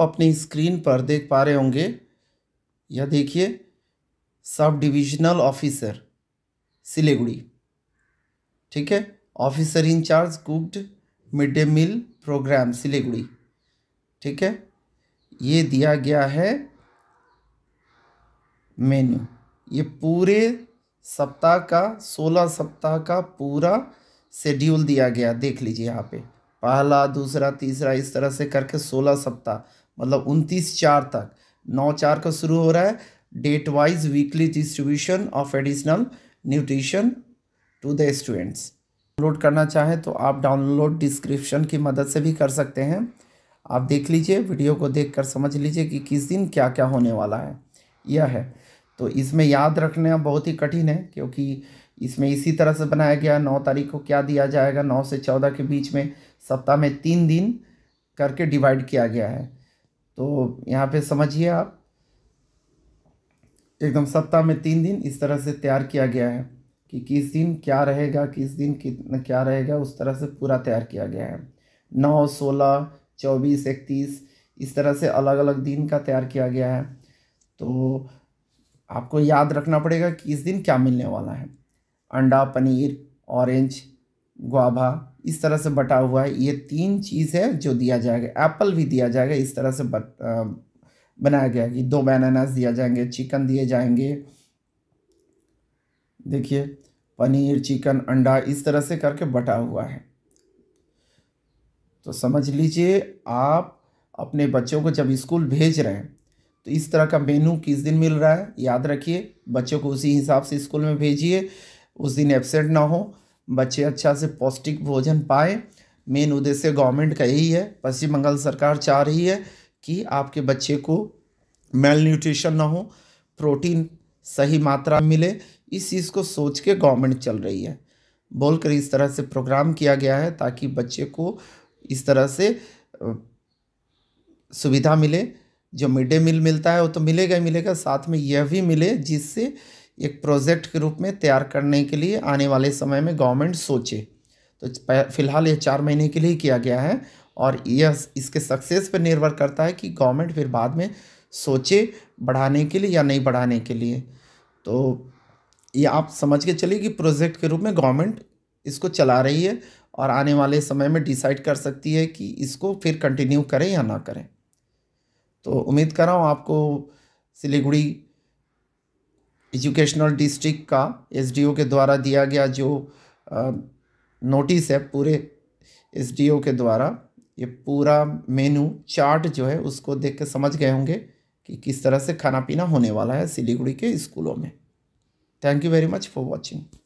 अपनी स्क्रीन पर देख पा रहे होंगे यह देखिए सब डिविजनल ऑफिसर सिलीगुड़ी ठीक है officer incharge cooked mid day meal programme Siliguri ठीक है ये दिया गया है मेन्यू ये पूरे सप्ताह का सोलह सप्ताह का पूरा शेड्यूल दिया गया देख लीजिए यहाँ पे पहला दूसरा तीसरा इस तरह से करके सोलह सप्ताह मतलब उनतीस चार तक नौ चार का शुरू हो रहा है date wise weekly distribution of additional nutrition to the students download करना चाहें तो आप डाउनलोड डिस्क्रिप्शन की मदद से भी कर सकते हैं आप देख लीजिए वीडियो को देख कर समझ लीजिए कि किस दिन क्या क्या होने वाला है यह है तो इसमें याद रखना बहुत ही कठिन है क्योंकि इसमें इसी तरह से बनाया गया नौ तारीख को क्या दिया जाएगा नौ से चौदह के बीच में सप्ताह में तीन दिन करके डिवाइड किया गया है तो यहाँ पे समझिए आप एकदम सप्ताह में तीन दिन इस तरह से तैयार किया गया है कि किस दिन क्या रहेगा किस दिन कितना क्या रहेगा उस तरह से पूरा तैयार किया गया है नौ सोलह चौबीस इकतीस इस तरह से अलग अलग दिन का तैयार किया गया है तो आपको याद रखना पड़ेगा कि इस दिन क्या मिलने वाला है अंडा पनीर ऑरेंज ग्वाभा इस तरह से बटा हुआ है ये तीन चीज़ है जो दिया जाएगा एप्पल भी दिया जाएगा इस तरह से आ, बनाया गया कि दो बनानास दिया जाएंगे चिकन दिए जाएंगे देखिए पनीर चिकन अंडा इस तरह से करके बटा हुआ है तो समझ लीजिए आप अपने बच्चों को जब स्कूल भेज रहे हैं तो इस तरह का मेनू किस दिन मिल रहा है याद रखिए बच्चों को उसी हिसाब से स्कूल में भेजिए उस दिन एबसेंट ना हो बच्चे अच्छा से पौष्टिक भोजन पाए मेन उद्देश्य गवर्नमेंट का यही है पश्चिम बंगाल सरकार चाह रही है कि आपके बच्चे को मेल न्यूट्रिशन ना हो प्रोटीन सही मात्रा मिले इस चीज़ को सोच के गवर्नमेंट चल रही है बोलकर इस तरह से प्रोग्राम किया गया है ताकि बच्चे को इस तरह से सुविधा मिले जो मिड डे मील मिलता है वो तो मिलेगा ही मिलेगा साथ में यह भी मिले जिससे एक प्रोजेक्ट के रूप में तैयार करने के लिए आने वाले समय में गवर्नमेंट सोचे तो फिलहाल ये चार महीने के लिए किया गया है और यह इसके सक्सेस पर निर्भर करता है कि गवर्नमेंट फिर बाद में सोचे बढ़ाने के लिए या नहीं बढ़ाने के लिए तो ये आप समझ के चलिए कि प्रोजेक्ट के रूप में गवर्नमेंट इसको चला रही है और आने वाले समय में डिसाइड कर सकती है कि इसको फिर कंटिन्यू करें या ना करें तो उम्मीद कर रहा हूँ आपको सिलीगुड़ी एजुकेशनल डिस्ट्रिक्ट का एसडीओ के द्वारा दिया गया जो नोटिस है पूरे एसडीओ के द्वारा ये पूरा मेनू चार्ट जो है उसको देख के समझ गए होंगे कि किस तरह से खाना पीना होने वाला है सिलीगुड़ी के स्कूलों में thank you very much for watching